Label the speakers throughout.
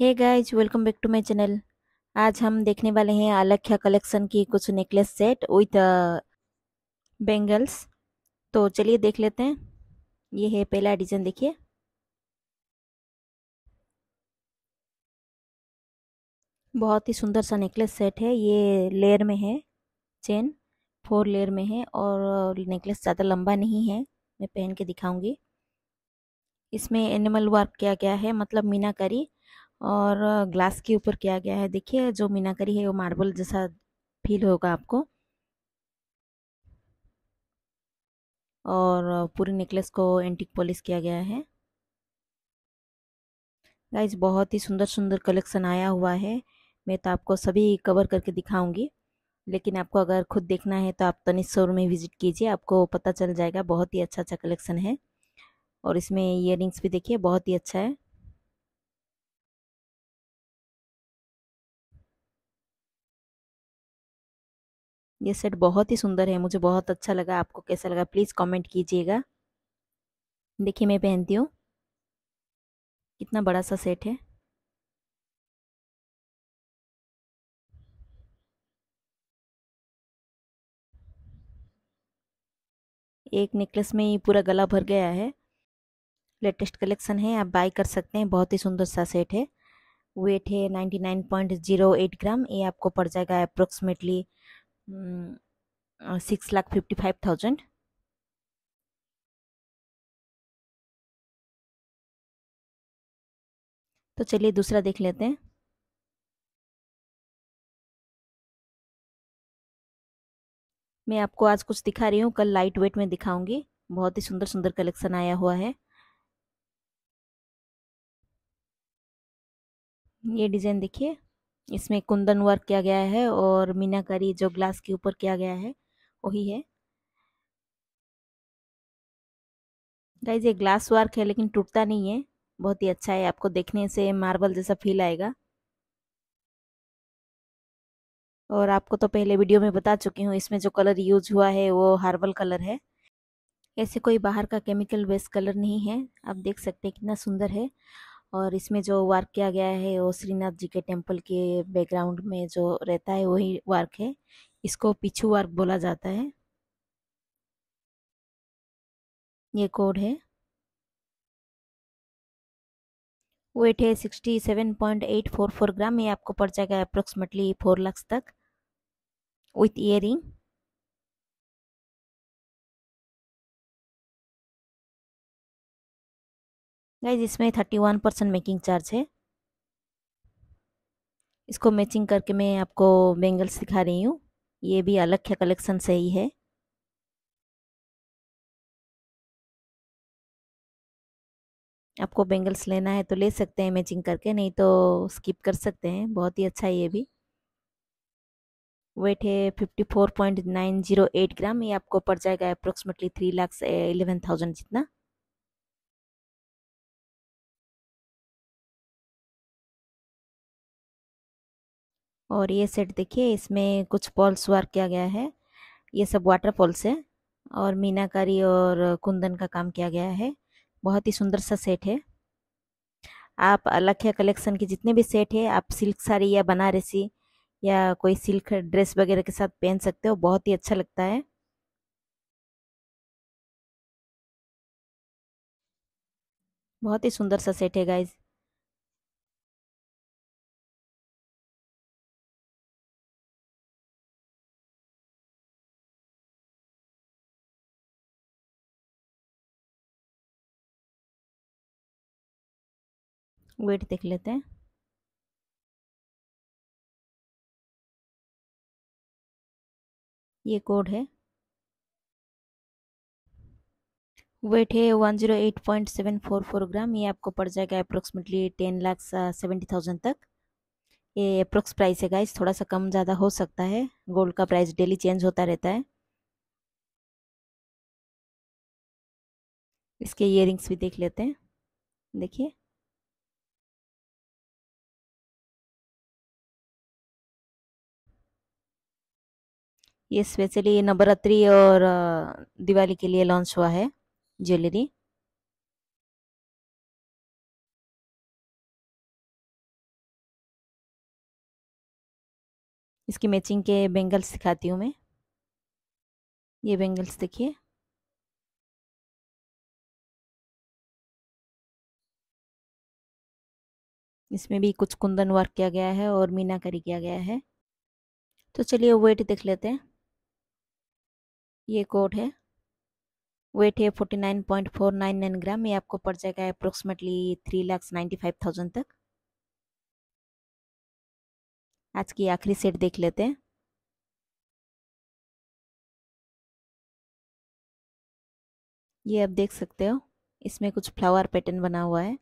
Speaker 1: hey guys welcome back to my channel आज हम देखने वाले हैं आलख्या कलेक्शन की कुछ नेकलेस सेट विथ बेंगल्स तो चलिए देख लेते हैं ये है पहला डिजाइन देखिए बहुत ही सुंदर सा नेकलेस सेट है ये लेयर में है चेन फोर लेयर में है और नेकलेस uh, ज़्यादा लंबा नहीं है मैं पहन के दिखाऊंगी इसमें एनिमल वर्क क्या क्या है मतलब मीनाकारी और ग्लास के ऊपर किया गया है देखिए जो मीनाकारी है वो मार्बल जैसा फील होगा आपको और पूरी नेकलेस को एंटिक पॉलिश किया गया है गाइज बहुत ही सुंदर सुंदर कलेक्शन आया हुआ है मैं तो आपको सभी कवर करके दिखाऊंगी लेकिन आपको अगर खुद देखना है तो आप तनिष शोरूम में विजिट कीजिए आपको पता चल जाएगा बहुत ही अच्छा अच्छा कलेक्शन है और इसमें ईयर भी देखिए बहुत ही अच्छा है ये सेट बहुत ही सुंदर है मुझे बहुत अच्छा लगा आपको कैसा लगा प्लीज़ कमेंट कीजिएगा देखिए मैं पहनती हूँ कितना बड़ा सा सेट है एक नेकलेस में ये पूरा गला भर गया है लेटेस्ट कलेक्शन है आप बाय कर सकते हैं बहुत ही सुंदर सा सेट है वेट है 99.08 ग्राम ये आपको पड़ जाएगा approximately six lakh fifty five thousand
Speaker 2: तो चलिए दूसरा देख लेते हैं
Speaker 1: मैं आपको आज कुछ दिखा रही हूँ कल लाइट वेट में दिखाऊंगी बहुत ही सुंदर सुंदर कलेक्शन आया हुआ है ये डिज़ाइन देखिए इसमें कुंदन वर्क किया गया है और मीनाकारी जो ग्लास के ऊपर किया गया है वही है गाइज ये ग्लास वर्क है लेकिन टूटता नहीं है बहुत ही अच्छा है आपको देखने से मार्बल जैसा फील आएगा और आपको तो पहले वीडियो में बता चुकी हूँ इसमें जो कलर यूज हुआ है वो हार्बल कलर है ऐसे कोई बाहर का केमिकल वेस्ट कलर नहीं है आप देख सकते हैं कितना सुंदर है और इसमें जो वर्क किया गया है वो श्रीनाथ जी के टेम्पल के बैकग्राउंड में जो रहता है वही वर्क है इसको पिछू वर्क बोला जाता है ये कोड है वेट है sixty seven point eight four four gram ये आपको पड़ जाएगा अप्रोक्सीमेटली फोर लाख तक विथ ईयरिंग गाइज इसमें thirty one percent making charge है इसको मैचिंग करके मैं आपको बेंगल्स दिखा रही हूँ ये भी अलग है कलेक्शन से ही है आपको बेंगल्स लेना है तो ले सकते हैं मैचिंग करके नहीं तो स्किप कर सकते हैं बहुत ही अच्छा है ये भी वेट है fifty four point nine zero eight gram ये आपको पड़ जाएगा approximately three lakh eleven thousand जितना और ये सेट देखिए इसमें कुछ फॉल्स वर्क किया गया है ये सब वाटर फॉल्स है और मीनाकारी और कुंदन का काम किया गया है बहुत ही सुंदर सा सेट है आप अलखिया कलेक्शन के जितने भी सेट है आप सिल्क साड़ी या बनारसी या कोई सिल्क ड्रेस वगैरह के साथ पहन सकते हो बहुत ही अच्छा लगता है
Speaker 2: बहुत ही सुंदर सा सेट है गाइज वेट देख लेते हैं ये कोड है
Speaker 1: वेट है one zero eight point seven four four gram ये आपको पड़ जाएगा approximately ten lakh seventy thousand तक ये अप्रोक्स प्राइस है गाइस थोड़ा सा कम ज़्यादा हो सकता है गोल्ड का प्राइस डेली चेंज होता रहता है इसके ईयर भी देख
Speaker 2: लेते हैं देखिए
Speaker 1: ये स्पेशली नवरात्रि और दिवाली के लिए लॉन्च हुआ है ज्वेलरी
Speaker 2: इसकी मैचिंग के बेंगल्स दिखाती हूँ मैं ये बेंगल्स देखिए
Speaker 1: इसमें भी कुछ कुंदन वर्क किया गया है और मीनाकारी किया गया है तो चलिए वेट देख लेते हैं ये कोड है वेट है forty nine point four nine nine gram ये आपको पड़ जाएगा approximately three lakhs ninety five thousand तक आज की आखिरी सेट देख लेते हैं
Speaker 2: ये आप देख सकते हो इसमें कुछ फ्लावर पैटर्न बना हुआ है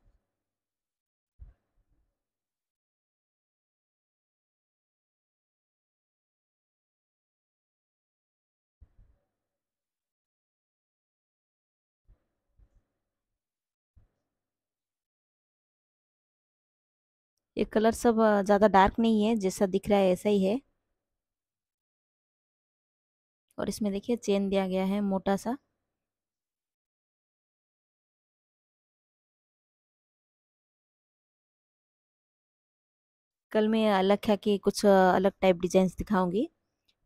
Speaker 2: ये कलर सब ज़्यादा
Speaker 1: डार्क नहीं है जैसा दिख रहा है ऐसा ही है और इसमें देखिए चेन दिया गया है मोटा सा कल मैं अलग क्या कि कुछ अलग टाइप डिजाइन दिखाऊंगी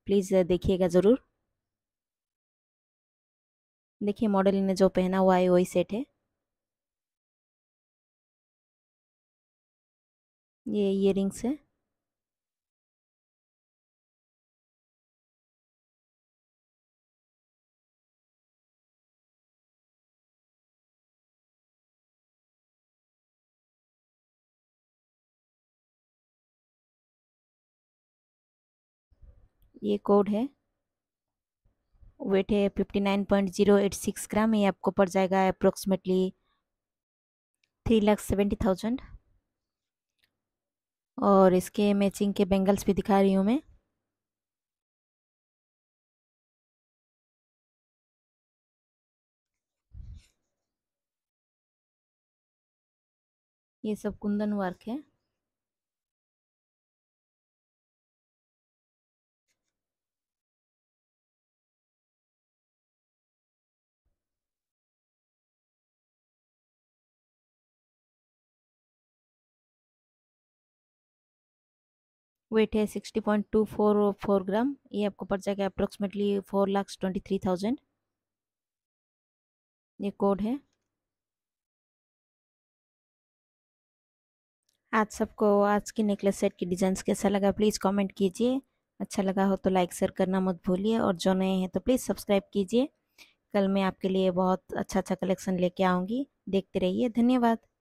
Speaker 1: प्लीज़ देखिएगा ज़रूर देखिए मॉडल ने जो पहना हुआ है वही सेट है
Speaker 2: ये इयर रिंग्स है
Speaker 1: ये कोड है वेट है fifty nine point zero eight six gram ये आपको पड़ जाएगा approximately three lakh seventy thousand और इसके मैचिंग के बेंगल्स भी दिखा रही हूँ मैं
Speaker 2: ये सब कुंदन वर्क है
Speaker 1: वेट है sixty point two four four gram ये आपको पड़ जाएगा approximately four lakh twenty three thousand ये कोड है आज सबको आज की नेकलेस सेट की डिज़ाइंस कैसा लगा प्लीज़ कमेंट कीजिए अच्छा लगा हो तो लाइक शेयर करना मत भूलिए और जो नए हैं तो प्लीज़ सब्सक्राइब कीजिए कल मैं आपके लिए बहुत अच्छा अच्छा कलेक्शन लेके आऊँगी देखते रहिए धन्यवाद